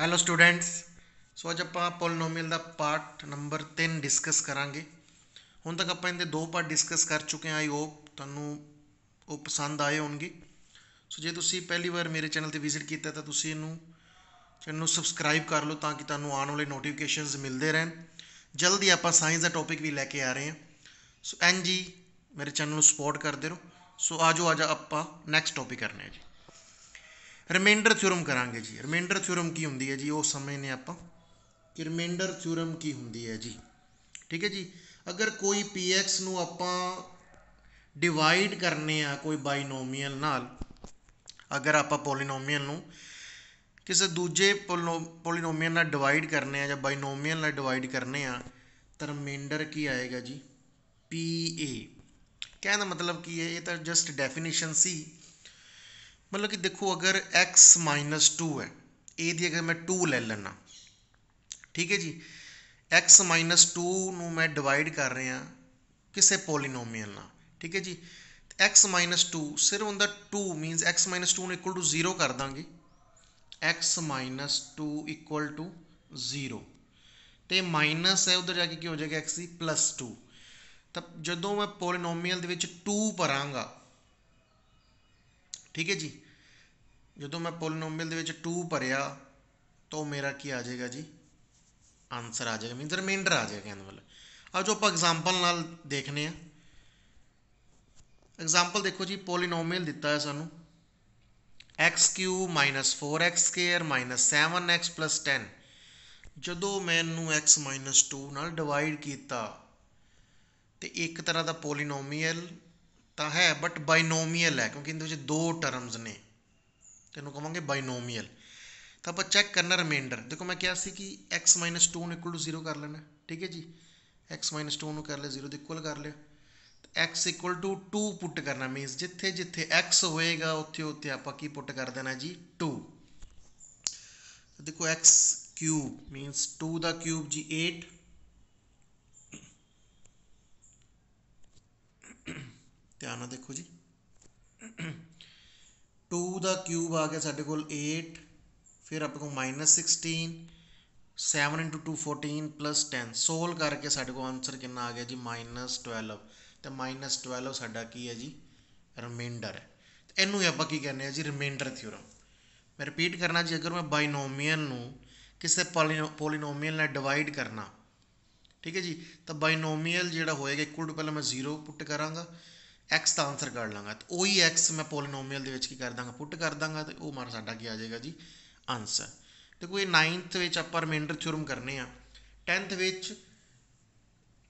hello students so ਅੱਜ ਆਪਾਂ polynomial ਦਾ ਪਾਰਟ ਨੰਬਰ 3 ਡਿਸਕਸ ਕਰਾਂਗੇ ਹੁਣ ਤੱਕ ਆਪਾਂ ਇਹਦੇ ਦੋ ਪਾਰਟ ਡਿਸਕਸ ਕਰ ਚੁੱਕੇ ਹਾਂ ਆਈ ਹੋਪ ਤੁਹਾਨੂੰ ਉਹ ਪਸੰਦ ਆਏ ਹੋਣਗੇ ਸੋ ਜੇ ਤੁਸੀਂ ਪਹਿਲੀ ਵਾਰ ਮੇਰੇ ਚੈਨਲ ਤੇ ਵਿਜ਼ਿਟ ਕੀਤਾ ਤਾਂ ਤੁਸੀਂ ਇਹਨੂੰ ਚੈਨਲ ਨੂੰ ਸਬਸਕ੍ਰਾਈਬ ਕਰ ਲਓ ਤਾਂ ਕਿ ਤੁਹਾਨੂੰ ਆਉਣ ਵਾਲੇ ਨੋਟੀਫਿਕੇਸ਼ਨਸ ਮਿਲਦੇ ਰਹਿਣ ਜਲਦੀ ਆਪਾਂ ਸਾਇੰਸ ਦਾ ਟੌਪਿਕ ਵੀ ਲੈ ਕੇ ਆ ਰਹੇ ਹਾਂ ਸੋ ਐਨ ਜੀ ਮੇਰੇ ਚੈਨਲ ਨੂੰ ਸਪੋਰਟ ਕਰਦੇ ਰਹੋ ਸੋ ਆਜੋ ਅੱਜ ਆਪਾਂ ਨੈਕਸਟ ਟੌਪਿਕ ਕਰਨੇ ਆ ਜੀ ਰਿਮੈਂਡਰ ਥਿਉਰਮ ਕਰਾਂਗੇ ਜੀ ਰਿਮੈਂਡਰ ਥਿਉਰਮ ਕੀ ਹੁੰਦੀ ਹੈ ਜੀ ਉਹ ਸਮਝਨੇ ਆਪਾਂ ਕਿ ਰਿਮੈਂਡਰ ਥਿਉਰਮ ਕੀ ਹੁੰਦੀ ਹੈ ਜੀ ਠੀਕ ਹੈ ਜੀ ਅਗਰ ਕੋਈ px ਨੂੰ ਆਪਾਂ ਡਿਵਾਈਡ ਕਰਨੇ ਆ ਕੋਈ ਬਾਈਨੋਮੀਅਲ ਨਾਲ ਅਗਰ ਆਪਾਂ ਪੋਲੀਨੋਮੀਅਲ ਨੂੰ ਕਿਸੇ ਦੂਜੇ ਪੋਲੀਨੋਮੀਅਲ ਨਾਲ ਡਿਵਾਈਡ ਕਰਨੇ ਆ ਜਾਂ ਬਾਈਨੋਮੀਅਲ ਨਾਲ ਡਿਵਾਈਡ ਕਰਨੇ ਆ ਤਾਂ ਰਿਮੈਂਡਰ ਕੀ ਆਏਗਾ ਜੀ pa ਕਹਿਣ ਦਾ ਮਤਲਬ ਕੀ ਹੈ ਇਹ ਤਾਂ ਜਸਟ ਡੈਫੀਨੇਸ਼ਨ ਸੀ ਮਤਲਬ ਕਿ ਦੇਖੋ ਅਗਰ x 2 ਹੈ a ਦੀ ਅਗਰ ਮੈਂ 2 ਲੈ ਲੈਣਾ ਠੀਕ ਹੈ ਜੀ x 2 ਨੂੰ ਮੈਂ ਡਿਵਾਈਡ ਕਰ ਰਿਹਾ ਕਿਸੇ ਪੋਲੀਨੋਮੀਅਲ ਨਾਲ ਠੀਕ ਹੈ ਜੀ x 2 ਸਿਰਫ ਉਹਦਾ 2 ਮੀਨਸ x 2 ਨੂੰ ਇਕੁਅਲ ਟੂ 0 ਕਰ ਦਾਂਗੇ x 2 ਇਕੁਅਲ ਟੂ 0 ਤੇ ਮਾਈਨਸ ਹੈ ਉਧਰ ਜਾ ਕੇ ਕੀ ਹੋ ਜਾਏਗਾ x ਦੀ 2 ਤਾਂ ਜਦੋਂ ਮੈਂ ਪੋਲੀਨੋਮੀਅਲ ਦੇ ਵਿੱਚ 2 ਭਰਾਂਗਾ ਠੀਕ ਹੈ ਜੀ ਜਦੋਂ ਮੈਂ ਪੋਲੀਨੋਮੀਅਲ ਦੇ ਵਿੱਚ 2 ਭਰਿਆ ਤਾਂ ਮੇਰਾ ਕੀ ਆ ਜਾਏਗਾ ਜੀ ਆਨਸਰ ਆ ਜਾਏਗਾ ਮੀਨਸ ਰਿਮਾਈਂਡਰ ਆ ਜਾਏਗਾ ਕਹਿੰਦੇ ਮਤਲਬ ਆ ਜੋ ਆਪਾਂ ਐਗਜ਼ਾਮਪਲ ਨਾਲ ਦੇਖਨੇ ਆ ਐਗਜ਼ਾਮਪਲ ਦੇਖੋ ਜੀ ਪੋਲੀਨੋਮੀਅਲ ਦਿੱਤਾ ਹੈ ਸਾਨੂੰ x³ 4x² 7x 10 ਜਦੋਂ ਮੈਂ ਇਹਨੂੰ x 2 ਨਾਲ ਡਿਵਾਈਡ ਕੀਤਾ ਤੇ ਇੱਕ ਤਰ੍ਹਾਂ ਦਾ ਪੋਲੀਨੋਮੀਅਲ ਤਾਂ ਹੈ ਬਟ ਬਾਇਨੋਮੀਅਲ ਹੈ ਕਿਉਂਕਿ ਇਹਦੇ ਵਿੱਚ ਦੋ ਟਰਮਸ ਨੇ ਤੈਨੂੰ ਕਹਾਂਗੇ ਬਾਇਨੋਮੀਅਲ ਤਾਂ ਆਪਾਂ ਚੈੱਕ ਕਰਨਾ ਰਿਮੈਂਡਰ ਦੇਖੋ ਮੈਂ ਕਿਹਾ ਸੀ ਕਿ x 2 ਨੂੰ ਇਕੁਅਲ ਟੂ 0 ਕਰ ਲੈਣਾ ਠੀਕ ਹੈ ਜੀ x 2 ਨੂੰ ਕਰ ਲਿਆ 0 ਦੇ ਇਕੁਅਲ ਕਰ ਲਿਆ x 2 ਪੁੱਟ ਕਰਨਾ ਮੀਨਸ ਜਿੱਥੇ ਜਿੱਥੇ x ਹੋਏਗਾ ਉੱਥੇ ਉੱਥੇ ਆਪਾਂ ਕੀ ਪੁੱਟ ਕਰ ਦੇਣਾ ਜੀ 2 ਦੇਖੋ x ਕਿਊਬ ਮੀਨਸ 2 ਦਾ ਕਿਊਬ ਜੀ 8 ਧਿਆਨ ਨਾਲ ਦੇਖੋ ਜੀ 2 ਦਾ ਕਿਊਬ ਆ ਗਿਆ ਸਾਡੇ ਕੋਲ 8 ਫਿਰ ਕੋ ਮਾਈਨਸ -16 7 2 14 10 ਸੋਲ ਕਰਕੇ ਸਾਡੇ ਕੋਲ ਆਨਸਰ ਕਿੰਨਾ ਆ ਗਿਆ ਜੀ -12 ਤੇ -12 ਸਾਡਾ ਕੀ ਹੈ ਜੀ ਰਿਮਾਈਂਡਰ ਹੈ ਇਹਨੂੰ ਹੀ ਆਪਾਂ ਕੀ ਕਹਿੰਦੇ ਆ ਜੀ ਰਿਮਾਈਂਡਰ ਥਿਉਰਮ ਮੈਂ ਰਿਪੀਟ ਕਰਨਾ ਜੀ ਅਗਰ ਮੈਂ ਬਾਈਨੋਮੀਅਲ ਨੂੰ ਕਿਸੇ ਪੋਲੀਨੋਮੀਅਲ ਨਾਲ ਡਿਵਾਈਡ ਕਰਨਾ ਠੀਕ ਹੈ ਜੀ ਤਾਂ ਬਾਈਨੋਮੀਅਲ ਜਿਹੜਾ ਹੋਏਗਾ ਇਕੁਅਲ ਟੂ ਪਹਿਲਾਂ ਮੈਂ 0 ਪੁੱਟ ਕਰਾਂਗਾ x ਦਾ ਆਨਸਰ ਕੱਢ ਲਾਂਗਾ ਤੇ ਉਹੀ x ਮੈਂ ਪੋਲੀਨੋਮੀਅਲ ਦੇ ਵਿੱਚ ਕੀ ਕਰ ਦਾਂਗਾ ਪੁੱਟ ਕਰ ਦਾਂਗਾ ਤੇ ਉਹ ਮਾਰ ਸਾਡਾ ਕੀ ਆ ਜਾਏਗਾ ਜੀ ਆਨਸਰ ਦੇਖੋ ਇਹ 9th ਵਿੱਚ ਆਪਾਂ ਰਿਮਾਈਂਡਰ ਥਿਉਰਮ ਕਰਨੇ ਆ 10th ਵਿੱਚ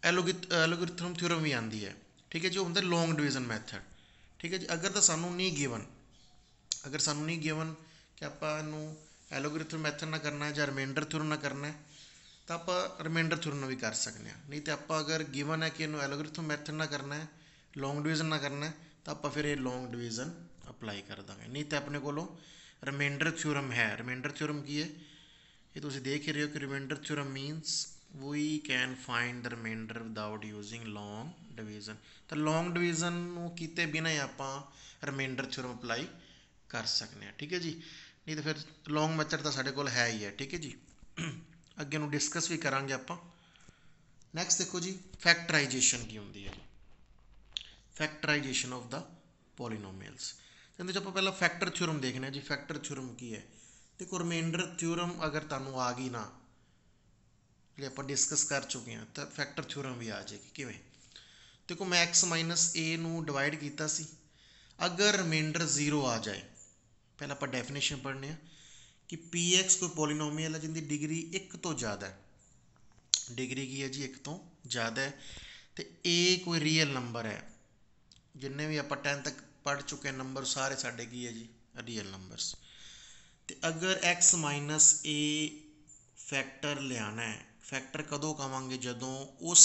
ਐਲੋਗਿਥਮ ਥਿਉਰਮ ਵੀ ਆਂਦੀ ਹੈ ਠੀਕ ਹੈ ਜੀ ਉਹ ਹੁੰਦਾ ਲੌਂਗ ਡਿਵੀਜ਼ਨ ਮੈਥਡ ਠੀਕ ਹੈ ਜੀ ਅਗਰ ਤਾਂ ਸਾਨੂੰ ਨਹੀਂ ਗਿਵਨ ਅਗਰ ਸਾਨੂੰ ਨਹੀਂ ਗਿਵਨ ਕਿ ਆਪਾਂ ਨੂੰ ਐਲੋਗਿਥਮ ਮੈਥਡ ਨਾਲ ਕਰਨਾ ਹੈ ਜਾਂ ਰਿਮਾਈਂਡਰ ਥਿਉਰਮ ਨਾਲ ਕਰਨਾ ਹੈ ਤਾਂ ਆਪਾਂ ਰਿਮਾਈਂਡਰ ਥਿਉਰਮ ਵੀ ਕਰ ਸਕਦੇ ਆ ਨਹੀਂ ਤੇ ਆਪਾਂ ਅਗਰ ਗਿਵਨ ਹੈ ਕਿ ਇਹਨੂੰ ਐਲੋਗਿਥਮ ਮੈਥਡ ਨਾਲ ਕਰਨਾ ਹੈ ਲੌਂਗ ਡਿਵੀਜ਼ਨ ਨਾ ਕਰਨਾ ਤਾਂ ਆਪਾਂ ਫਿਰ ਇਹ ਲੌਂਗ ਡਿਵੀਜ਼ਨ ਅਪਲਾਈ ਕਰ ਦਾਂਗੇ ਨਹੀਂ ਤਾਂ ਆਪਣੇ ਕੋਲੋਂ ਰਿਮਾਈਂਡਰ ਥਿਉਰਮ ਹੈ ਰਿਮਾਈਂਡਰ ਥਿਉਰਮ ਕੀ ਹੈ ਇਹ ਤੁਸੀਂ ਦੇਖ ਹੀ ਰਹੇ ਹੋ ਕਿ remainder theorem means we can find the remainder without using long division ਤਾਂ ਲੌਂਗ ਡਿਵੀਜ਼ਨ ਨੂੰ ਕੀਤੇ ਬਿਨਾ ਹੀ ਆਪਾਂ ਰਿਮਾਈਂਡਰ ਥਿਉਰਮ ਅਪਲਾਈ ਕਰ ਸਕਦੇ ਹਾਂ ਠੀਕ ਹੈ ਜੀ ਨਹੀਂ ਤਾਂ ਫਿਰ ਲੌਂਗ ਮੈਥਡ ਤਾਂ ਸਾਡੇ ਕੋਲ ਹੈ ਹੀ ਹੈ ਠੀਕ ਹੈ ਜੀ ਅੱਗੇ ਨੂੰ ਡਿਸਕਸ ਵੀ ਕਰਾਂਗੇ ਆਪਾਂ ਨੈਕਸਟ ਦੇਖੋ ਜੀ ਫੈਕਟਰਾਈਜੇਸ਼ਨ ਕੀ ਹੁੰਦੀ ਹੈ factorization of the polynomials ਇਹਦੇ ਚ ਆਪਾਂ ਪਹਿਲਾਂ ਫੈਕਟਰ ਥਿਉਰਮ ਦੇਖਣਾ ਜੀ ਫੈਕਟਰ ਥਿਉਰਮ ਕੀ ਹੈ ਤੇ ਰਿਮੈਂਡਰ ਥਿਉਰਮ ਅਗਰ ਤੁਹਾਨੂੰ ਆ ਗਈ ਨਾ ਜੇ ਆਪਾਂ ਡਿਸਕਸ ਕਰ ਚੁੱਕੇ ਹਾਂ ਤਾਂ ਫੈਕਟਰ ਥਿਉਰਮ ਵੀ ਆ ਜਾਏਗੀ ਕਿਵੇਂ ਦੇਖੋ ਮੈਂ x a ਨੂੰ ਡਿਵਾਈਡ ਕੀਤਾ ਸੀ ਅਗਰ ਰਿਮੇਂਡਰ 0 ਆ ਜਾਏ ਪਹਿਲਾਂ ਆਪਾਂ ਡੈਫੀਨੇਸ਼ਨ ਪੜ੍ਹਨੇ ਆ ਕਿ px ਕੋਈ ਪੋਲੀਨੋਮੀਅਲ ਹੈ ਜਿੰਦੀ ਡਿਗਰੀ 1 ਤੋਂ ਜ਼ਿਆਦਾ ਹੈ ਡਿਗਰੀ ਕੀ ਹੈ ਜੀ 1 ਤੋਂ ਜ਼ਿਆਦਾ ਹੈ ਤੇ a ਕੋਈ ਰੀਅਲ ਨੰਬਰ ਹੈ ਜਿੰਨੇ ਵੀ ਆਪਾਂ 10 ਤੱਕ ਪੜ ਚੁੱਕੇ ਨੰਬਰ ਸਾਰੇ ਸਾਡੇ ਕੀ ਹੈ ਜੀ ਰੀਅਲ ਨੰਬਰਸ ਤੇ ਅਗਰ x a ਫੈਕਟਰ ਲਿਆਣਾ ਹੈ ਫੈਕਟਰ ਕਦੋਂ ਕਵਾਂਗੇ ਜਦੋਂ ਉਸ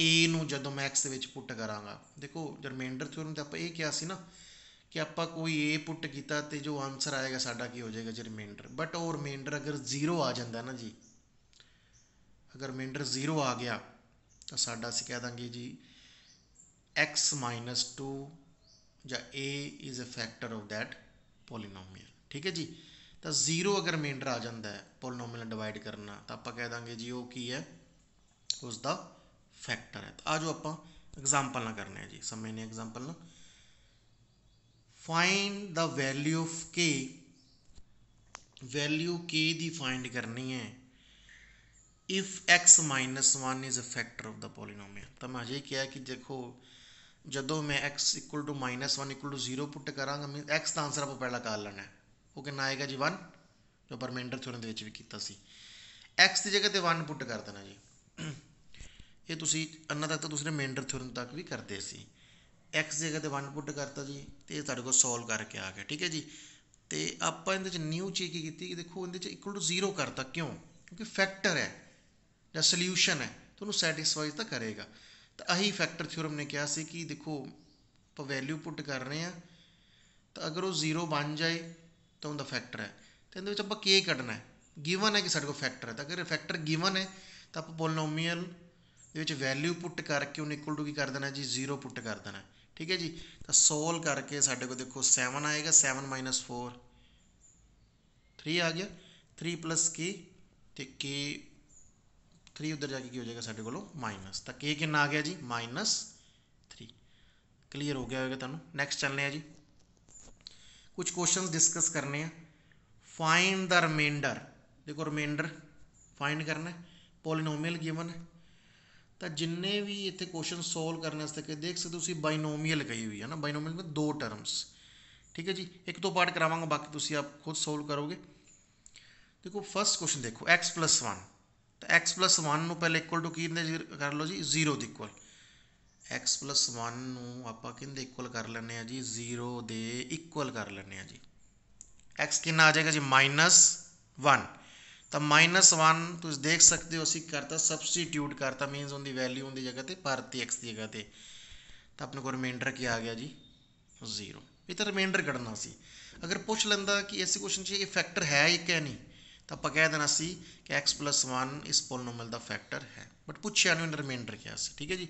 a ਨੂੰ ਜਦੋਂ ਮੈਂ x ਦੇ ਵਿੱਚ ਪੁੱਟ ਕਰਾਂਗਾ ਦੇਖੋ ਰਿਮੈਂਡਰ ਥਿਉਰਮ ਤੇ ਆਪਾਂ ਇਹ ਕਿਹਾ ਸੀ ਨਾ ਕਿ ਆਪਾਂ ਕੋਈ a ਪੁੱਟ ਕੀਤਾ ਤੇ ਜੋ ਆਨਸਰ ਆਏਗਾ ਸਾਡਾ ਕੀ ਹੋ ਜਾਏਗਾ ਜੀ ਰਿਮੈਂਡਰ ਬਟ ਉਹ ਰਿਮੈਂਡਰ ਅਗਰ 0 ਆ ਜਾਂਦਾ ਨਾ ਜੀ ਅਗਰ ਰਿਮੈਂਡਰ 0 ਆ ਗਿਆ ਤਾਂ ਸਾਡਾ ਅਸੀਂ ਕਹਿ ਦਾਂਗੇ ਜੀ x minus 2 ਜਾਂ a is a factor of that polynomial ਠੀਕ ਹੈ ਜੀ ਤਾਂ 0 ਅਗਰ ਮੇਨਡਰ ਆ ਜਾਂਦਾ ਹੈ ਪੋਲੀਨੋਮੀਅਲ ਡਿਵਾਈਡ ਕਰਨਾ ਤਾਂ ਆਪਾਂ ਕਹਿ ਦਾਂਗੇ ਜੀ ਉਹ ਕੀ ਹੈ ਉਸ ਦਾ ਫੈਕਟਰ ਹੈ ਆ ਜੋ ਆਪਾਂ ਐਗਜ਼ਾਮਪਲ ਨਾਲ ਕਰਨੇ ਆ ਜੀ ਸਮੇਂ ਨੇ ਐਗਜ਼ਾਮਪਲ ਨਾਲ find the value of k value k ਦੀ ਫਾਈਂਡ ਕਰਨੀ ਹੈ if x 1 is a factor of the polynomial ਤਾਂ ਮੈਂ ਅਜੇ ਕਿਹਾ ਕਿ ਦੇਖੋ ਜਦੋਂ ਮੈਂ x -1 0 ਪੁੱਟ ਕਰਾਂਗਾ ਮੀਨ x ਦਾ ਆਨਸਰ ਆਪਾਂ ਪਹਿਲਾਂ ਕਰ ਲੈਣਾ ਉਹ ਕਿੰਨਾ ਆਏਗਾ ਜੀ 1 ਜੋ ਪਰਮੈਂਡਰ ਥਿਉਰਮ ਦੇ ਵਿੱਚ ਵੀ ਕੀਤਾ ਸੀ x ਦੀ ਜਗ੍ਹਾ ਤੇ 1 ਪੁੱਟ ਕਰ ਦੇਣਾ ਜੀ ਇਹ ਤੁਸੀਂ ਅੰਨਾ ਤੱਕ ਤਾਂ ਦੂਸਰੇ ਮੈਂਡਰ ਥਿਉਰਮ ਤੱਕ ਵੀ ਕਰਦੇ ਸੀ x ਦੀ ਜਗ੍ਹਾ ਤੇ 1 ਪੁੱਟ ਕਰਤਾ ਜੀ ਤੇ ਇਹ ਤੁਹਾਡੇ ਕੋਲ ਸੋਲਵ ਕਰਕੇ ਆ ਗਿਆ ਠੀਕ ਹੈ ਜੀ ਤੇ ਆਪਾਂ ਇਹਦੇ ਵਿੱਚ ਨਿਊ ਚੀਜ਼ ਕੀ ਕੀਤੀ ਕਿ ਦੇਖੋ ਇਹਦੇ ਵਿੱਚ ਇਕੁਅਲ ਟੂ 0 ਕਰਤਾ ਕਿਉਂ ਕਿਉਂਕਿ ਫੈਕਟਰ ਹੈ ਜਾਂ ਸੋਲੂਸ਼ਨ ਹੈ ਤੁਹਾਨੂੰ ਸੈਟੀਸਫਾਈ ਤਾਂ ਕਰੇਗਾ ਤਾਂ ਆਹੀ ਫੈਕਟਰ ਥਿਉਰਮ ਨੇ ਕਿਹਾ ਸੀ ਕਿ ਦੇਖੋ ਪ ਵੈਲਿਊ ਪੁੱਟ ਕਰ ਰਹੇ ਆ ਤਾਂ ਅਗਰ ਉਹ ਜ਼ੀਰੋ ਬਣ ਜਾਏ ਤਾਂ ਉਹਦਾ ਫੈਕਟਰ ਹੈ ਤੇ ਇਹਦੇ ਵਿੱਚ ਆਪਾਂ ਕੀ ਕੱਢਣਾ ਹੈ ਗਿਵਨ ਹੈ ਕਿ ਸਾਡੇ ਕੋਲ ਫੈਕਟਰ ਹੈ ਤਾਂ ਅਗਰ ਫੈਕਟਰ ਗਿਵਨ ਹੈ ਤਾਂ ਆਪਾਂ ਪੋਲੀਨੋਮੀਅਲ ਦੇ ਵਿੱਚ ਵੈਲਿਊ ਪੁੱਟ ਕਰਕੇ ਉਹਨੂੰ ਇਕੁਅਲ ਟੂ ਕੀ ਕਰ ਦੇਣਾ ਜੀ ਜ਼ੀਰੋ ਪੁੱਟ ਕਰ ਦੇਣਾ ਠੀਕ ਹੈ ਜੀ ਤਾਂ ਸੋਲਵ ਕਰਕੇ ਸਾਡੇ ਕੋਲ ਦੇਖੋ 7 ਆਏਗਾ 7 4 3 ਆ ਗਿਆ 3 k ਤੇ k थ्री उधर जाके हो जाएगा साढ़े को माइनस तो के कि आ गया जी माइनस थ्री क्लीयर हो गया होगा तुम नैक्सट चलने जी कुछ क्वेश्चन डिस्कस करने हैं फाइन द रिमेंडर देखो रिमेंडर फाइन करना है पोलिनोमियल गिवन है तो जिन्हें भी इतने क्वेश्चन सोल्व करने के देख सकते हो बाइनोमियल कही हुई है ना बाइनोमियल में दो टर्म्स ठीक है जी एक तो पार्ट करावगा बाकी आप खुद सोल्व करोगे देखो फस्ट क्वेश्चन देखो एक्स प्लस वन ਤਾਂ x 1 ਨੂੰ ਪਹਿਲੇ ਇਕੁਅਲ ਟੂ ਕੀ ਦੇ ਕਰ ਲਓ ਜੀ 0 ਦੇ ਇਕੁਅਲ x 1 ਨੂੰ ਆਪਾਂ ਕਿੰਦੇ ਇਕੁਅਲ ਕਰ ਲੈਣੇ ਆ ਜੀ 0 ਦੇ ਇਕੁਅਲ ਕਰ ਲੈਣੇ ਆ ਜੀ x ਕਿੰਨਾ ਆ ਜਾਏਗਾ ਜੀ -1 ਤਾਂ -1 ਤੁਸੀਂ ਦੇਖ ਸਕਦੇ ਹੋ ਅਸੀਂ ਕਰਤਾ ਸਬਸਟੀਟਿਊਟ ਕਰਤਾ ਮੀਨਸ ਉਹਦੀ ਵੈਲਿਊ ਉਹਦੀ ਜਗ੍ਹਾ ਤੇ ਭਰਤੀ x ਦੀ ਜਗ੍ਹਾ ਤੇ ਤਾਂ ਆਪਣੇ ਕੋਲ ਰਿਮਾਈਂਡਰ ਕੀ ਆ ਗਿਆ ਜੀ 0 ਇਹ ਤਾਂ ਰਿਮਾਈਂਡਰ ਕੱਢਣਾ ਸੀ ਅਗਰ ਪੁੱਛ ਲੈਂਦਾ ਕਿ ਇਸ ਕੁਐਸਚਨ 'ਚ ਇਹ ਫੈਕਟਰ ਹੈ ਇੱਕ ਹੈ ਨਹੀਂ ਤਾਂ ਆਪਾਂ ਕਹਿ ਦੇਣਾ ਸੀ ਕਿ x 1 ਇਸ ਪੋਲੀਨੋਮੀਅਲ ਦਾ ਫੈਕਟਰ ਹੈ ਬਟ ਪੁੱਛਿਆ ਨੂੰ ਰਿਮਾਈਂਡਰ ਕਿਹਾ ਸੀ ਠੀਕ ਹੈ ਜੀ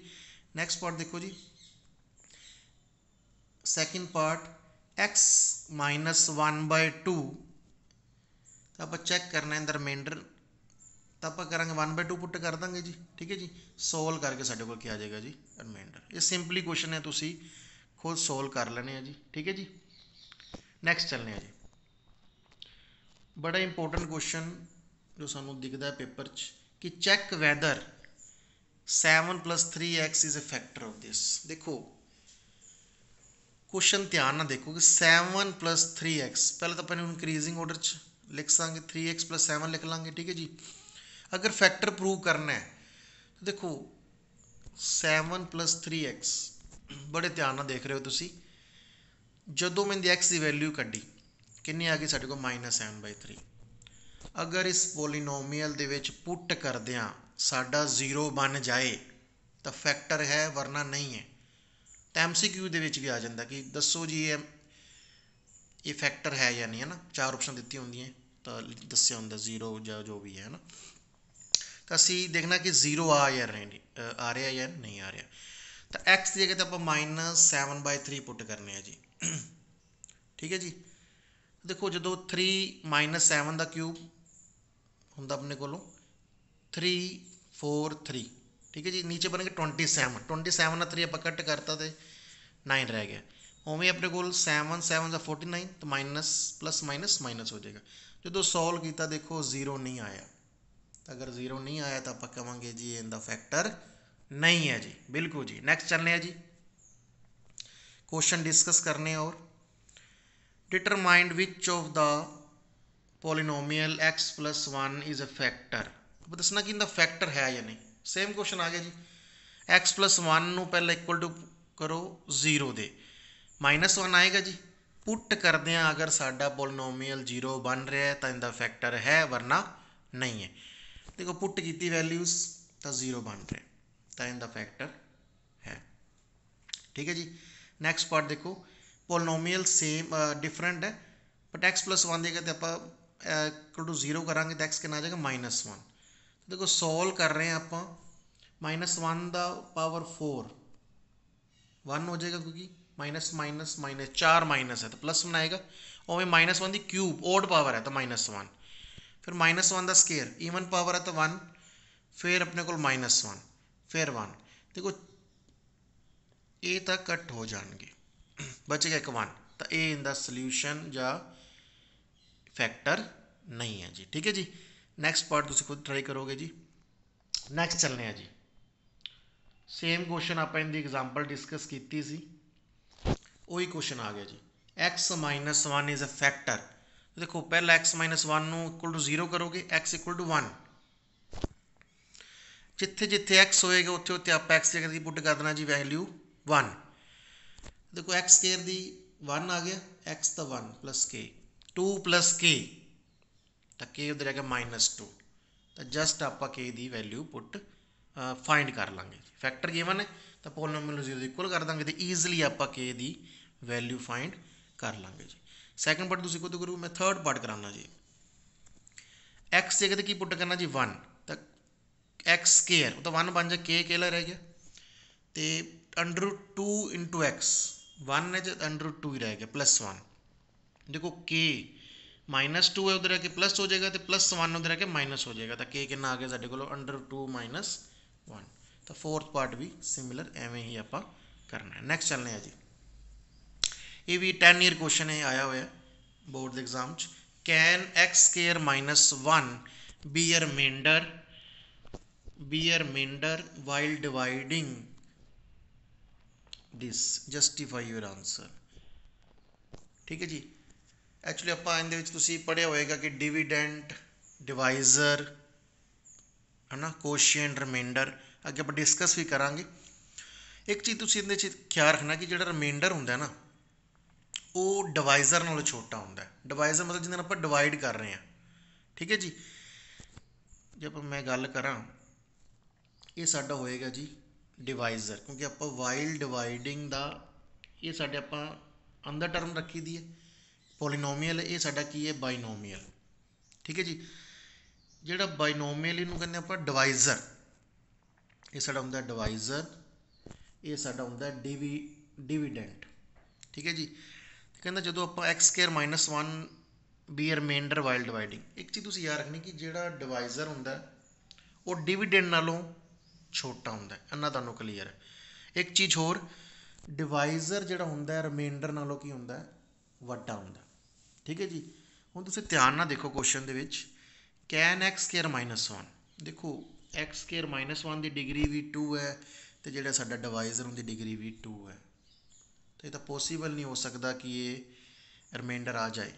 ਨੈਕਸਟ ਪਾਰਟ ਦੇਖੋ ਜੀ ਸੈਕਿੰਡ ਪਾਰਟ x 1/2 ਤਾਂ ਆਪਾਂ ਚੈੱਕ ਕਰਨਾ ਹੈ ਰਿਮਾਈਂਡਰ ਤਾਂ ਆਪਾਂ ਕਰਾਂਗੇ 1/2 ਪੁੱਟ ਕਰ ਦਾਂਗੇ ਜੀ ਠੀਕ ਹੈ ਜੀ ਸੋਲਵ ਕਰਕੇ ਸਾਡੇ ਕੋਲ ਕੀ ਆ ਜਾਏਗਾ ਜੀ ਰਿਮਾਈਂਡਰ ਇਹ ਸਿੰਪਲੀ ਕੁਐਸਚਨ ਹੈ ਤੁਸੀਂ ਖੁਦ ਸੋਲਵ ਕਰ ਲੈਣੇ ਆ ਜੀ ਠੀਕ ਹੈ ਜੀ ਨੈਕਸਟ ਚੱਲਨੇ ਆ ਜੀ ਬੜਾ ਇੰਪੋਰਟੈਂਟ ਕੁਐਸਚਨ ਜੋ ਸਾਨੂੰ ਦਿਖਦਾ ਹੈ ਪੇਪਰ 'ਚ ਕਿ check whether 7 3x is a factor of this ਦੇਖੋ ਕੁਐਸਚਨ ਧਿਆਨ ਨਾਲ ਦੇਖੋ ਕਿ 7 3x ਪਹਿਲਾਂ ਤਾਂ ਆਪਾਂ ਇਨਕਰੀਜ਼ਿੰਗ ਆਰਡਰ 'ਚ ਲਿਖ ਸਾਂਗੇ 3x 7 ਲਿਖ ਲਾਂਗੇ ਠੀਕ ਹੈ ਜੀ ਅਗਰ ਫੈਕਟਰ ਪ੍ਰੂਵ ਕਰਨਾ ਹੈ ਤਾਂ ਦੇਖੋ 3x ਬੜੇ ਧਿਆਨ ਨਾਲ ਦੇਖ ਰਹੇ ਹੋ ਤੁਸੀਂ ਜਦੋਂ ਮੈਂ ਦੀ x ਦੀ ਵੈਲਿਊ ਕੱਢੀ ਕਿੰਨੀ ਆ ਗਈ ਸਾਡੇ ਕੋਲ -7/3 ਅਗਰ ਇਸ ਪੋਲੀਨੋਮੀਅਲ ਦੇ ਵਿੱਚ ਪੁੱਟ ਕਰਦੇ ਆ ਸਾਡਾ 0 ਬਣ ਜਾਏ ਤਾਂ ਫੈਕਟਰ ਹੈ ਵਰਨਾ ਨਹੀਂ ਹੈ ਤਾਂ MCQ ਦੇ ਵਿੱਚ ਵੀ ਆ ਜਾਂਦਾ ਕਿ ਦੱਸੋ ਜੀ ਇਹ ਇਹ ਫੈਕਟਰ ਹੈ ਜਾਂ ਨਹੀਂ ਹੈ ਨਾ ਚਾਰ ਆਪਸ਼ਨ ਦਿੱਤੀ ਹੁੰਦੀਆਂ ਤਾਂ ਦੱਸਿਆ ਹੁੰਦਾ 0 ਜਾਂ ਜੋ ਵੀ ਹੈ ਨਾ ਤਾਂ ਅਸੀਂ ਦੇਖਣਾ ਕਿ 0 ਆ ਜਾਂ ਨਹੀਂ ਆ ਰਿਹਾ ਜਾਂ ਨਹੀਂ ਆ ਰਿਹਾ ਤਾਂ x ਦੀ ਜਗ੍ਹਾ ਤੇ ਆਪਾਂ -7/3 ਪੁੱਟ ਕਰਨੇ ਆ ਜੀ ਠੀਕ ਹੈ ਜੀ देखो जो थ्री माइनस सैवन का क्यूब हों अपने को थ्री फोर थ्री ठीक है जी नीचे बनेंगे twenty seven twenty seven three आप कट करता तो नाइन रह गया उमें अपने को सैवन सैवन का फोर्टी नाइन तो माइनस प्लस माइनस माइनस हो जाएगा जो तो सॉल्व किया देखो जीरो नहीं आया अगर जीरो नहीं आया तो आप कहे जी इनका फैक्टर नहीं है जी बिल्कुल जी नैक्सट चलने जी क्वेश्चन डिस्कस करने और determined which of the polynomial x plus 1 is a factor अब दसना कि इनका फैक्टर है या नहीं सेम क्वेश्चन आ गया जी x प्लस वन पहले इक्वल टू करो जीरो दे माइनस वन आएगा जी पुट कर दें अगर साडा पोलिनोमीयल जीरो बन रहा है तो इनका फैक्टर है वरना नहीं है देखो पुट की वैल्यूज तो जीरो बन रहे तो इनका फैक्टर है ठीक है जी नेक्स्ट पार्ट देखो ਪੋਲੀਨੋਮੀਅਲ ਸੇਮ ਡਿਫਰੈਂਟ ਹੈ ਬਟ x 1 ਦੇਗਾ ਤੇ ਆਪਾਂ ਇਕੁਅਲ ਟੂ 0 ਕਰਾਂਗੇ ਤਾਂ x ਕਿੰਨਾ ਆ ਜਾਏਗਾ -1 ਦੇਖੋ ਸੋਲਵ ਕਰ ਰਹੇ आप माइनस वन का पावर फोर वन हो जाएगा क्योंकि माइनस माइनस माइनस चार माइनस है तो प्लस वन आएगा और माइनस वन की क्यूब ओड पावर है तो माइनस वन फिर माइनस वन का स्केयर ईवन पावर है तो वन फिर अपने को माइनस वन फिर वन देखो ये तक कट हो जाएंगे बचेगा एक वन तो ए इन द सोल्यूशन या फैक्टर नहीं है जी ठीक है जी नेक्स्ट पार्ट ਤੁਸੀਂ ਖੁਦ ਟਰਾਈ ਕਰੋਗੇ ਜੀ ਨੈਕਸਟ ਚੱਲਨੇ ਆ ਜੀ ਸੇਮ ਕੁਐਸਚਨ ਆਪਾਂ ਇਹਦੀ ਐਗਜ਼ਾਮਪਲ ਡਿਸਕਸ ਕੀਤੀ ਸੀ ਉਹੀ ਕੁਐਸਚਨ ਆ ਗਿਆ ਜੀ x 1 ਇਜ਼ ਅ ਫੈਕਟਰ ਦੇਖੋ ਪਹਿਲਾਂ x 1 ਨੂੰ ਇਕੁਅਲ ਟੂ 0 ਕਰੋਗੇ x ਇਕੁਅਲ ਟੂ 1 ਜਿੱਥੇ ਜਿੱਥੇ x ਹੋਏਗਾ ਉੱਥੇ ਉੱਥੇ ਆਪਾਂ x ਦੀ ਜਗ੍ਹਾ ਦੀ ਪੁੱਟ ਕਰ ਦੇਣਾ ਜੀ ਵੈਲਿਊ 1 देखो x² ਦੀ 1 ਆ ਗਿਆ x एक्स 1 k 2 k ਤਾਂ k ਉਧਰ ਗਿਆ -2 ਤਾਂ ਜਸਟ ਆਪਾਂ k ਦੀ ਵੈਲਿਊ ਪੁੱਟ ਫਾਈਂਡ ਕਰ ਲਾਂਗੇ ਫੈਕਟਰ ਗਿਵਨ ਹੈ ਤਾਂ ਪੋਲੀਨੋਮੀਅਲ ਜ਼ੀਰੋ ਇਕੁਅਲ ਕਰ ਦਾਂਗੇ ਤੇ ਈਜ਼ੀਲੀ ਆਪਾਂ k ਦੀ ਵੈਲਿਊ ਫਾਈਂਡ ਕਰ ਲਾਂਗੇ ਜੀ ਸੈਕੰਡ ਪਾਰਟ ਤੁਸੀਂ ਕੋਦੋਂ ਕਰੋ ਮੈਂ ਥਰਡ ਪਾਰਟ ਕਰਾਉਣਾ ਜੀ x ਜਗ੍ਹਾ ਕੀ ਪੁੱਟ ਕਰਨਾ ਜੀ 1 ਤਾਂ x ਸਕੁਅਰ ਉਹ ਤਾਂ 1 ਬਣ ਜਾ k ਕੇਲਾ ਰਹਿ ਗਿਆ ਤੇ √2 x वन है जो अंडर टू ही रहेगा प्लस वन देखो के माइनस टू है उधर आके प्लस हो जाएगा तो प्लस वन उधर आके माइनस हो जाएगा तो के कि आ गया साढ़े को अंडर टू माइनस वन तो फोर्थ पार्ट भी सिमिलर एवें ही आप करना है नैक्सट चलने जी ये भी 10 ईयर क्वेश्चन है आया हुआ बोर्ड के एग्जाम च can x square minus one be a remainder be a remainder while dividing this justify your answer ਠੀਕ ਹੈ ਜੀ ਐਕਚੁਅਲੀ ਆਪਾਂ ਇਹਦੇ ਵਿੱਚ ਤੁਸੀਂ ਪੜਿਆ ਹੋਏਗਾ ਕਿ ਡਿਵੀਡੈਂਟ ਡਿਵਾਈਜ਼ਰ ਹਨਾ ਕੋਸ਼ੀਐਂਟ ਰਿਮੈਂਡਰ ਅੱਗੇ ਆਪਾਂ ਡਿਸਕਸ ਵੀ ਕਰਾਂਗੇ ਇੱਕ ਚੀਜ਼ ਤੁਸੀਂ ਇਹਦੇ ਵਿੱਚ ਖਿਆਲ ਰੱਖਣਾ ਕਿ ਜਿਹੜਾ ਰਿਮੈਂਡਰ ਹੁੰਦਾ ਨਾ ਉਹ ਡਿਵਾਈਜ਼ਰ ਨਾਲੋਂ ਛੋਟਾ ਹੁੰਦਾ ਡਿਵਾਈਜ਼ਰ ਮਤਲਬ ਜਿਹਦੇ ਨਾਲ ਆਪਾਂ ਡਿਵਾਈਡ ਕਰ ਰਹੇ ਹਾਂ ਠੀਕ ਹੈ ਜੀ ਜੇ ਆਪਾਂ ਮੈਂ ਗੱਲ ਕਰਾਂ ਇਹ ਸਾਡਾ ਹੋਏਗਾ ਜੀ ਡਿਵਾਈਜ਼ਰ ਕਿਉਂਕਿ ਆਪਾਂ ਵਾਈਲ ਡਿਵਾਈਡਿੰਗ ਦਾ ਇਹ ਸਾਡੇ ਆਪਾਂ ਅੰਦਰ ਟਰਮ ਰੱਖੀ ਦੀ ਹੈ ਪੋਲੀਨੋਮੀਅਲ ਇਹ ਸਾਡਾ ਕੀ ਹੈ ਬਾਈਨੋਮੀਅਲ ਠੀਕ ਹੈ ਜੀ ਜਿਹੜਾ ਬਾਈਨੋਮੀਅਲ ਇਹਨੂੰ ਕਹਿੰਦੇ ਆਪਾਂ ਡਿਵਾਈਜ਼ਰ ਇਹ ਸਾਡਾ ਹੁੰਦਾ ਡਿਵਾਈਜ਼ਰ ਇਹ ਸਾਡਾ ਹੁੰਦਾ ਡੀਵੀ ਡਿਵੀਡੈਂਟ ਠੀਕ ਹੈ ਜੀ ਕਹਿੰਦਾ ਜਦੋਂ ਆਪਾਂ x2 1 ਵੀ ਰਿਮੇਂਡਰ ਵਾਈਲ ਡਿਵਾਈਡਿੰਗ ਇੱਕ ਚੀਜ਼ ਤੁਸੀਂ ਯਾਦ ਰੱਖਣੀ ਕਿ ਜਿਹੜਾ ਡਿਵਾਈਜ਼ਰ ਹੁੰਦਾ ਉਹ ਡਿਵੀਡੈਂਡ ਨਾਲੋਂ ਛੋਟਾ ਹੁੰਦਾ ਇਹਨਾਂ ਤੁਹਾਨੂੰ ਕਲੀਅਰ ਹੈ ਇੱਕ ਚੀਜ਼ ਹੋਰ ਡਿਵਾਈਜ਼ਰ ਜਿਹੜਾ ਹੁੰਦਾ ਹੈ ਰਿਮੇਂਡਰ ਨਾਲੋਂ ਕੀ ਹੁੰਦਾ ਹੈ ਵੱਡਾ ਹੁੰਦਾ ਠੀਕ ਹੈ ਜੀ ਹੁਣ ਤੁਸੀਂ ਧਿਆਨ ਨਾਲ ਦੇਖੋ ਕੁਐਸਚਨ ਦੇ ਵਿੱਚ ਕੈਨ x² 1 ਦੇਖੋ x² 1 ਦੀ ਡਿਗਰੀ ਵੀ 2 ਹੈ ਤੇ ਜਿਹੜਾ ਸਾਡਾ ਡਿਵਾਈਜ਼ਰ ਉਹਦੀ ਡਿਗਰੀ ਵੀ 2 ਹੈ ਤਾਂ ਇਹ ਤਾਂ ਪੋਸੀਬਲ ਨਹੀਂ ਹੋ ਸਕਦਾ ਕਿ ਇਹ ਰਿਮੇਂਡਰ ਆ ਜਾਏ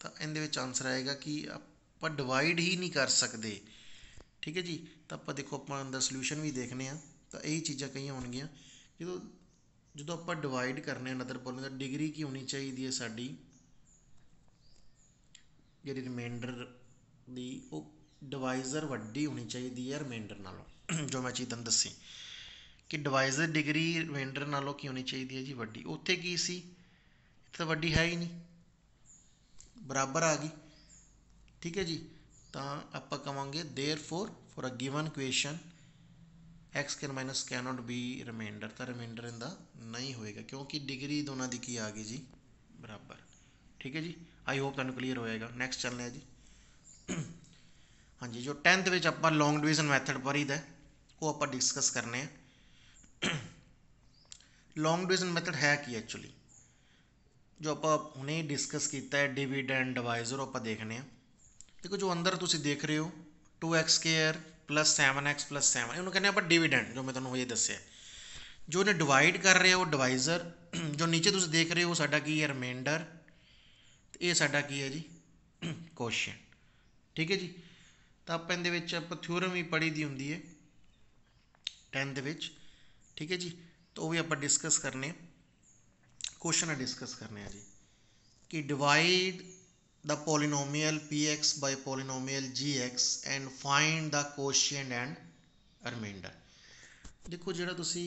ਤਾਂ ਇਹਦੇ ਵਿੱਚ ਆਨਸਰ ਆਏਗਾ ਕਿ ਆਪਾਂ ਡਿਵਾਈਡ ਹੀ ਨਹੀਂ ਕਰ ਸਕਦੇ ਠੀਕ ਹੈ ਜੀ ਤਾਂ ਆਪਾਂ ਦੇਖੋ ਆਪਾਂ ਅੰਦਰ ਸੋਲੂਸ਼ਨ ਵੀ ਦੇਖਨੇ ਆ ਤਾਂ ਇਹ ਚੀਜ਼ਾਂ ਕਈ ਹੋਣਗੀਆਂ ਜਦੋਂ ਜਦੋਂ ਆਪਾਂ ਡਿਵਾਈਡ ਕਰਨੇ ਆ ਅਨਦਰ ਪ੍ਰੋਬਲਮ ਦਾ ਡਿਗਰੀ ਕੀ ਹੋਣੀ ਚਾਹੀਦੀ ਹੈ ਸਾਡੀ ਜਿਹੜੀ ਰਿਮੈਂਡਰ ਦੀ ਉਹ ਡਿਵਾਈਜ਼ਰ ਵੱਡੀ ਹੋਣੀ ਚਾਹੀਦੀ ਹੈ ਰਿਮੈਂਡਰ ਨਾਲੋਂ ਜੋ ਮੈਂ ਚੀਜ਼ ਤੁਹਾਨੂੰ ਦੱਸੀ ਕਿ ਡਿਵਾਈਜ਼ਰ ਡਿਗਰੀ ਰਿਮੈਂਡਰ ਨਾਲੋਂ ਕੀ ਹੋਣੀ ਚਾਹੀਦੀ ਹੈ ਜੀ ਵੱਡੀ ਉੱਥੇ ਕੀ ਸੀ ਤਾਂ ਵੱਡੀ ਹੈ ਹੀ ਨਹੀਂ ਬਰਾਬਰ ਆ ਗਈ ਠੀਕ ਹੈ ਜੀ ਤਾਂ ਆਪਾਂ ਕਵਾਂਗੇ therefore for a given question x can minus cannot be remainder ਤਾਂ ਰਿਮੈਂਡਰ ਇਹਦਾ ਨਹੀਂ ਹੋਏਗਾ ਕਿਉਂਕਿ ਡਿਗਰੀ ਦੋਨਾਂ ਦੀ ਕੀ ਆ ਗਈ ਜੀ ਬਰਾਬਰ ਠੀਕ ਹੈ ਜੀ ਆਈ ਹੋਪ ਤੁਹਾਨੂੰ ਕਲੀਅਰ ਹੋਏਗਾ ਨੈਕਸਟ ਚੱਲਦੇ ਆ ਜੀ ਹਾਂਜੀ ਜੋ 10th ਵਿੱਚ ਆਪਾਂ ਲੌਂਗ ਡਿਵੀਜ਼ਨ ਮੈਥਡ ਪੜੀਦਾ ਉਹ ਆਪਾਂ ਡਿਸਕਸ ਕਰਨੇ ਆ ਲੌਂਗ ਡਿਵੀਜ਼ਨ ਮੈਥਡ ਹੈ ਕੀ ਐਕਚੁਅਲੀ ਜੋ ਆਪਾਂ ਹੁਣੇ ਡਿਸਕਸ ਕੀਤਾ ਹੈ ਡਿਵੀਡੈਂਡ ਡਿਵਾਈਜ਼ਰ ਆਪਾਂ ਦੇਖਨੇ ਆ ਦੇਖੋ ਜੋ ਅੰਦਰ ਤੁਸੀਂ ਦੇਖ ਰਹੇ ਹੋ 2x2 7x 7 ਇਹਨੂੰ ਕਹਿੰਦੇ ਆਪਾਂ ਡਿਵੀਡੈਂਡ ਜੋ ਮੈਂ ਤੁਹਾਨੂੰ ਹੋਏ ਦੱਸਿਆ ਜੋ ਇਹਨੇ ਡਿਵਾਈਡ ਕਰ ਰਹੇ ਉਹ ਡਿਵਾਈਜ਼ਰ ਜੋ ਨੀਚੇ ਤੁਸੀਂ ਦੇਖ ਰਹੇ ਹੋ ਸਾਡਾ ਕੀ ਹੈ ਰਿਮੈਂਡਰ ਤੇ ਇਹ ਸਾਡਾ ਕੀ ਹੈ ਜੀ ਕੁਐਸਚਨ ਠੀਕ ਹੈ ਜੀ ਤਾਂ ਆਪਾਂ ਇਹਦੇ ਵਿੱਚ ਆਪਾਂ ਥਿਊਰਮ ਵੀ ਪੜ੍ਹੀ ਦੀ ਹੁੰਦੀ ਹੈ 10th ਦੇ ਵਿੱਚ ਠੀਕ ਹੈ ਜੀ ਤਾਂ ਉਹ ਵੀ ਆਪਾਂ ਡਿਸਕਸ ਕਰਨੇ ਕੁਐਸਚਨ ਡਿਸਕਸ ਕਰਨੇ ਆ ਜੀ ਕਿ divide the polynomial px by polynomial gx and find the quotient and remainder ਦੇਖੋ ਜਿਹੜਾ ਤੁਸੀਂ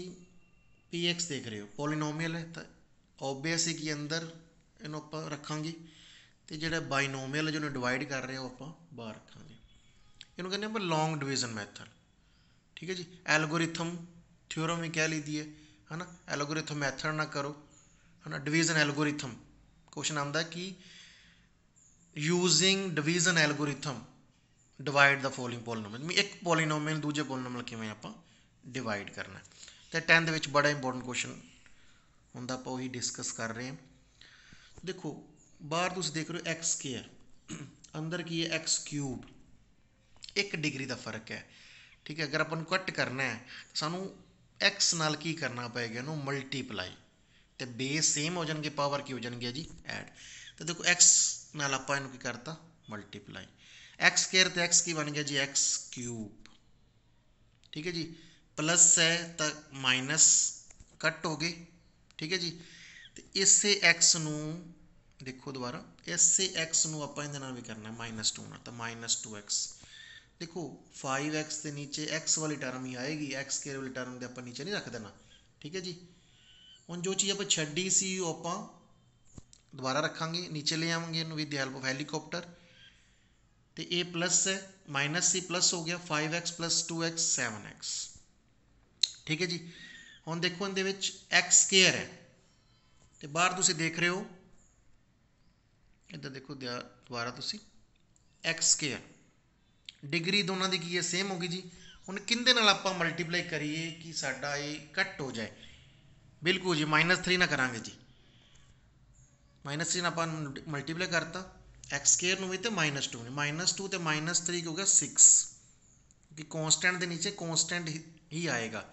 px ਦੇਖ ਰਹੇ ਹੋ ਪੋਲੀਨੋਮੀਅਲ ਹੈ ਤਾਂ ਆਬਵੀਅਸ ਹੈ ਕਿ ਅੰਦਰ ਇਹਨੂੰ ਆਪਾਂ ਰੱਖਾਂਗੇ ਤੇ ਜਿਹੜਾ ਬਾਈਨੋਮੀਅਲ ਜਿਹਨੂੰ ਡਿਵਾਈਡ ਕਰ ਰਹੇ ਹੋ ਆਪਾਂ ਬਾਹਰ ਰੱਖਾਂਗੇ ਇਹਨੂੰ ਕਹਿੰਦੇ ਆਪਾਂ ਲੌਂਗ ਡਿਵੀਜ਼ਨ ਮੈਥਡ ਠੀਕ ਹੈ ਜੀ ਐਲਗੋਰਿਥਮ ਥਿਉਰਮ ਵੀ ਕਹਿ ਲਈਦੀ ਹੈ ਹਨਾ ਐਲਗੋਰਿਥਮ ਮੈਥਡ ਨਾ ਕਰੋ ਹਨਾ ਡਿਵੀਜ਼ਨ ਐਲਗੋਰਿਥਮ ਕੁਐਸਚਨ ਆਉਂਦਾ ਕਿ using division algorithm divide the following polynomial ਮੀ ਇੱਕ ਪੋਲੀਨੋਮੀਅਲ ਦੂਜੇ ਪੋਲੀਨੋਮੀਅਲ ਕਿਵੇਂ ਆਪਾਂ ਡਿਵਾਈਡ ਕਰਨਾ ਤੇ 10th ਦੇ ਵਿੱਚ ਬੜਾ ਇੰਪੋਰਟੈਂਟ ਕੁਐਸਚਨ ਹੁੰਦਾ ਆਪਾਂ ਉਹੀ ਡਿਸਕਸ ਕਰ ਰਹੇ ਹਾਂ ਦੇਖੋ ਬਾਹਰ ਤੁਸੀਂ ਦੇਖ ਰਹੇ ਹੋ x ਸਕੁਅਰ ਅੰਦਰ ਕੀ ਹੈ x ਕਿਊਬ 1 ਡਿਗਰੀ ਦਾ ਫਰਕ ਹੈ ਠੀਕ ਹੈ ਅਗਰ ਆਪਾਂ ਨੂੰ ਕੱਟ ਕਰਨਾ ਹੈ ਸਾਨੂੰ x ਨਾਲ ਕੀ ਕਰਨਾ ਪਏਗਾ ਇਹਨੂੰ ਮਲਟੀਪਲਾਈ ਤੇ ਬੇਸ ਸੇਮ ਹੋ ਜਾਣਗੇ ਪਾਵਰ ਕੀ ਹੋ ਜਾਣਗੇ ਜੀ ਐਡ ਤੇ ਦੇਖੋ x ਨਾਲ ਆਪਾਂ ਇਹਨੂੰ ਕੀ ਕਰਤਾ ਮਲਟੀਪਲਾਈ x² ਤੇ x ਕੀ ਬਣ ਗਿਆ ਜੀ x³ ਠੀਕ ਹੈ ਜੀ ਪਲੱਸ ਹੈ ਤਾਂ ਮਾਈਨਸ ਕੱਟ ਹੋ ਗਏ ਠੀਕ ਹੈ ਜੀ ਤੇ ਇਸੇ x ਨੂੰ ਦੇਖੋ ਦੁਬਾਰਾ ਇਸੇ x ਨੂੰ ਆਪਾਂ ਇਹਦੇ ਨਾਲ ਵੀ ਕਰਨਾ ਮਾਈਨਸ -2 ਨਾਲ ਤਾਂ -2x ਦੇਖੋ 5x ਦੇ ਨੀਚੇ x ਵਾਲੀ ਟਰਮ ਹੀ ਆਏਗੀ x² ਵਾਲੀ ਟਰਮ ਦੇ ਆਪਾਂ ਨੀਚੇ ਨਹੀਂ ਰੱਖ ਦੇਣਾ ਠੀਕ ਹੈ ਜੀ ਹੁਣ ਜੋ ਚੀਜ਼ ਆਪਾਂ ਛੱਡੀ ਸੀ ਉਹ ਆਪਾਂ दोबारा रखा नीचे ले आवेंगे in with the help of helicopter तो ए प्लस है माइनस सी प्लस हो गया five x plus two x seven x ठीक है जी हम देखो इन एक्स केयर है तो बहर तुम देख रहे हो इधर देखो दोबारा तुम एक्स केयर डिग्री दोनों की है सेम होगी जी हूँ किंद आप मल्टीप्लाई करिए कि साढ़ा ये कट हो जाए बिल्कुल जी माइनस थ्री ना करा जी ਮਾਈਨਸ 3 ਆਪਾਂ ਮਲਟੀਪਲਾਈ ਕਰਤਾ x² ਨੂੰ ਵੀ ਤੇ -2 ਨੂੰ -2 ਤੇ -3 ਹੋ ਗਿਆ 6 ਕਿ ਕਨਸਟੈਂਟ ਦੇ ਨੀਚੇ ਕਨਸਟੈਂਟ ਹੀ ਆਏਗਾ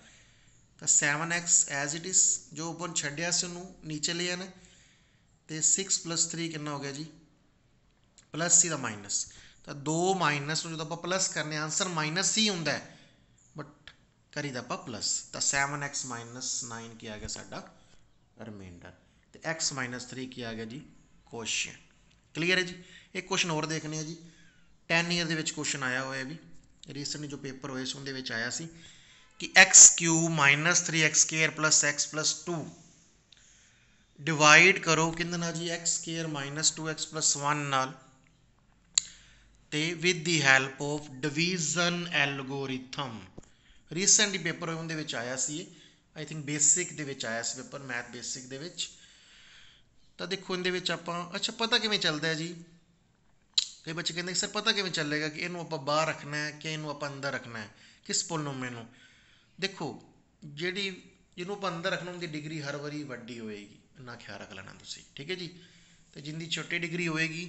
ਤਾਂ 7x ਐਜ਼ ਇਟ ਇਜ਼ ਜੋ ਉਪਰ ਛੱਡਿਆ ਸੀ ਉਹਨੂੰ ਨੀਚੇ ਲਿਆ ਨੇ ਤੇ 6 3 ਕਿੰਨਾ ਹੋ ਗਿਆ ਜੀ ਪਲੱਸ ਸੀ ਦਾ ਮਾਈਨਸ ਤਾਂ 2 ਮਾਈਨਸ ਨੂੰ ਜਦੋਂ ਆਪਾਂ ਪਲੱਸ ਕਰਨੇ ਆਨਸਰ ਮਾਈਨਸ ਹੀ ਹੁੰਦਾ ਬਟ ਕਰੀਦਾ ਆਪਾਂ ਪਲੱਸ ਤਾਂ 7x 9 ਕੀ ਆ ਗਿਆ ਸਾਡਾ ਰਿਮੈਂਡਰ ਤੇ x 3 ਕੀ ਆ ਗਿਆ ਜੀ ਕੋਸ਼ੀਐਂਟ ਕਲੀਅਰ ਹੈ ਜੀ ਇਹ ਕੁਐਸਚਨ ਹੋਰ ਦੇਖਨੇ ਆ ਜੀ 10 ਇਅਰ ਦੇ ਵਿੱਚ ਕੁਐਸਚਨ ਆਇਆ ਹੋਇਆ ਵੀ ਰੀਸੈਂਟਲੀ ਜੋ ਪੇਪਰ ਹੋਏ ਸੀ ਉਹਦੇ ਵਿੱਚ ਆਇਆ ਸੀ ਕਿ x³ 3x² x 2 ਡਿਵਾਈਡ ਕਰੋ ਕਿੰਨਾ ਨਾਲ ਜੀ x² 2x 1 ਨਾਲ ਤੇ with the help of division algorithm recently paper ਉਹਦੇ ਵਿੱਚ ਆਇਆ ਸੀ ਆਈ ਥਿੰਕ ਬੇਸਿਕ ਦੇ ਵਿੱਚ ਆਇਆ ਸੀ ਪੇਪਰ ਮੈਥ ਬੇਸਿਕ ਦੇ ਵਿੱਚ ਤਾਂ ਦੇਖੋ ਇਹਦੇ ਵਿੱਚ ਆਪਾਂ ਅੱਛਾ ਪਤਾ ਕਿਵੇਂ ਚੱਲਦਾ ਹੈ ਜੀ ਕਈ ਬੱਚੇ ਕਹਿੰਦੇ ਸਰ ਪਤਾ ਕਿਵੇਂ ਚੱਲੇਗਾ ਕਿ ਇਹਨੂੰ ਆਪਾਂ ਬਾਹਰ ਰੱਖਣਾ ਹੈ ਕਿ ਇਹਨੂੰ ਆਪਾਂ ਅੰਦਰ ਰੱਖਣਾ ਹੈ ਕਿਸ ਪੋਲੀਨੋਮੀਅਲ ਨੂੰ ਦੇਖੋ ਜਿਹੜੀ ਜਿਹਨੂੰ ਆਪਾਂ ਅੰਦਰ ਰੱਖਣਾ ਉਹਦੀ ਡਿਗਰੀ ਹਰ ਵਾਰੀ ਵੱਡੀ ਹੋਏਗੀ ਨਾ ਖਿਆਲ ਰੱਖ ਲੈਣਾ ਤੁਸੀਂ ਠੀਕ ਹੈ ਜੀ ਤੇ ਜਿੰਦੀ ਛੋਟੀ ਡਿਗਰੀ ਹੋਏਗੀ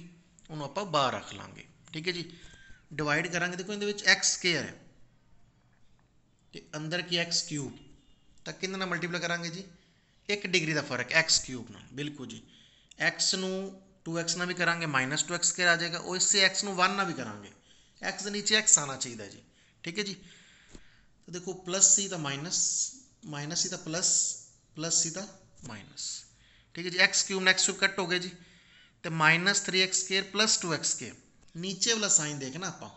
ਉਹਨੂੰ ਆਪਾਂ ਬਾਹਰ ਰੱਖ ਲਾਂਗੇ ਠੀਕ ਹੈ ਜੀ ਡਿਵਾਈਡ ਕਰਾਂਗੇ ਦੇਖੋ ਇਹਦੇ ਵਿੱਚ x ਸਕੁਅਰ ਹੈ ਤੇ ਅੰਦਰ ਕੀ x ਕਿਊਬ ਤਾਂ ਕਿੰਨਾ ਨਾਲ ਮਲਟੀਪਲ ਕਰਾਂਗੇ ਜੀ 1 ਡਿਗਰੀ ਦਾ ਫਰਕ x ਕਿਊਬ ਨਾਲ ਬਿਲਕੁਲ ਜੀ एक्स ना भी करा माइनस टू एक्स स्केयर आ जाएगा और इससे एक्स न वन ना भी करा एक्स के नीचे एक्स आना चाहिए जी ठीक है जी तो देखो प्लस तो माइनस माइनस तो प्लस प्लस तो माइनस ठीक है जी एक्स क्यूब ने एक्स क्यूब कट हो गए जी तो minus three x square plus two x square नीचे वाला साइन देखना आप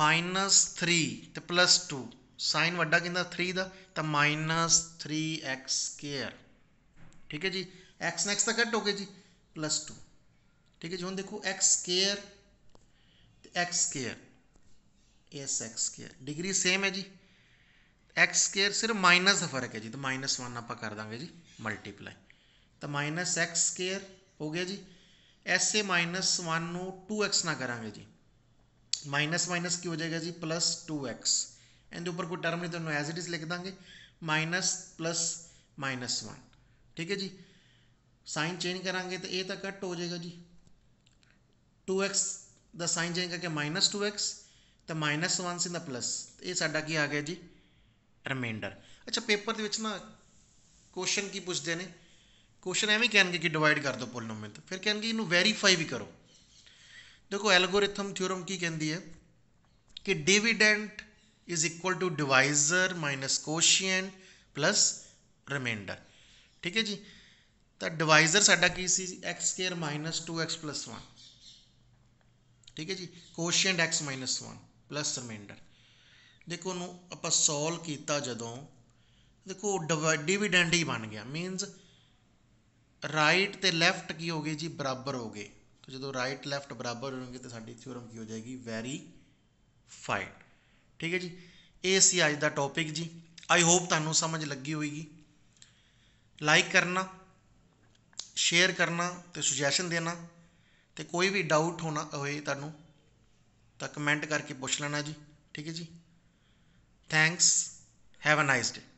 माइनस थ्री तो प्लस टू साइन व्डा कि थ्री का तो माइनस थ्री एक्स केयर ਠੀਕ ਹੈ ਜੀ x ਨਾਲ x ਤਾਂ ਕੱਟ ਹੋ ਗਿਆ ਜੀ 2 ਠੀਕ ਹੈ ਜੀ ਹੁਣ ਦੇਖੋ x² ਤੇ x² ਸਕੁਅਰ ਇਸ x ਡਿਗਰੀ ਸੇਮ ਹੈ ਜੀ x² ਸਕੁਅਰ ਸਿਰਫ ਮਾਈਨਸ ਦਾ ਫਰਕ ਹੈ ਜੀ ਤਾਂ ਮਾਈਨਸ 1 ਆਪਾਂ ਕਰ ਦਾਂਗੇ ਜੀ ਮਲਟੀਪਲਾਈ ਤਾਂ -x² ਹੋ ਗਿਆ ਜੀ ਐਸੇ ਮਾਈਨਸ 1 ਨੂੰ 2x ਨਾਲ ਕਰਾਂਗੇ ਜੀ ਮਾਈਨਸ ਮਾਈਨਸ ਕੀ ਹੋ ਜਾਏਗਾ ਜੀ ਪਲੱਸ 2x ਇਹਦੇ ਉੱਪਰ ਕੋਈ ਟਰਮ ਨਹੀਂ ਤੁਹਾਨੂੰ ਐਜ਼ ਇਟ ਇਜ਼ ਲਿਖ ਦਾਂਗੇ ਮਾਈਨਸ ਪਲੱਸ ਮਾਈਨਸ 1 ठीक है जी साइन चेंज करांगे तो ए तो कट हो जाएगा जी two x the sign change करके माइनस टू एक्स तो माइनस वन से प्लस तो ये साढ़ा की आ गया जी रिमेंडर अच्छा पेपर के ना क्वेश्चन की पूछते हैं क्वेश्चन एवं कहे कि डिवाइड कर दो पोलोम तो फिर कहे इन वेरीफाई भी करो देखो एलगोरिथम थ्योरम की कहती है कि dividend is equal to divisor minus quotient plus remainder ਠੀਕ ਹੈ ਜੀ ਤਾਂ ਡਿਵਾਈਜ਼ਰ ਸਾਡਾ ਕੀ ਸੀ x² 2x 1 ਠੀਕ ਹੈ ਜੀ ਕੋਸ਼ੀਐਂਟ x 1 ਪਲੱਸ ਰਿਮੇਂਡਰ ਦੇਖੋ ਨੂੰ ਆਪਾਂ ਸੋਲਵ ਕੀਤਾ ਜਦੋਂ ਦੇਖੋ ਡਿਵੀਡੈਂਡ ਹੀ ਬਣ ਗਿਆ ਮੀਨਸ ਰਾਈਟ ਤੇ ਲੈਫਟ ਕੀ ਹੋ ਗਏ ਜੀ ਬਰਾਬਰ ਹੋ ਗਏ ਤਾਂ ਜਦੋਂ ਰਾਈਟ ਲੈਫਟ ਬਰਾਬਰ ਹੋਣਗੇ ਤਾਂ ਸਾਡੀ ਥਿਉਰਮ ਕੀ ਹੋ ਜਾਏਗੀ ਵੈਰੀ ਫਾਈਡ ਠੀਕ ਹੈ ਜੀ ਇਹ ਸੀ ਅੱਜ ਦਾ ਟੌਪਿਕ ਜੀ ਆਈ ਹੋਪ ਤੁਹਾਨੂੰ ਸਮਝ ਲੱਗੀ ਹੋਵੇਗੀ ਲਾਈਕ ਕਰਨਾ ਸ਼ੇਅਰ ਕਰਨਾ ਤੇ ਸੁਜੈਸ਼ਨ ਦੇਣਾ ਤੇ ਕੋਈ ਵੀ ਡਾਊਟ ਹੋਣਾ ਹੋਏ ਤੁਹਾਨੂੰ ਤਾਂ ਕਮੈਂਟ ਕਰਕੇ ਪੁੱਛ ਲੈਣਾ ਜੀ ਠੀਕ ਹੈ ਜੀ thanks have a nice day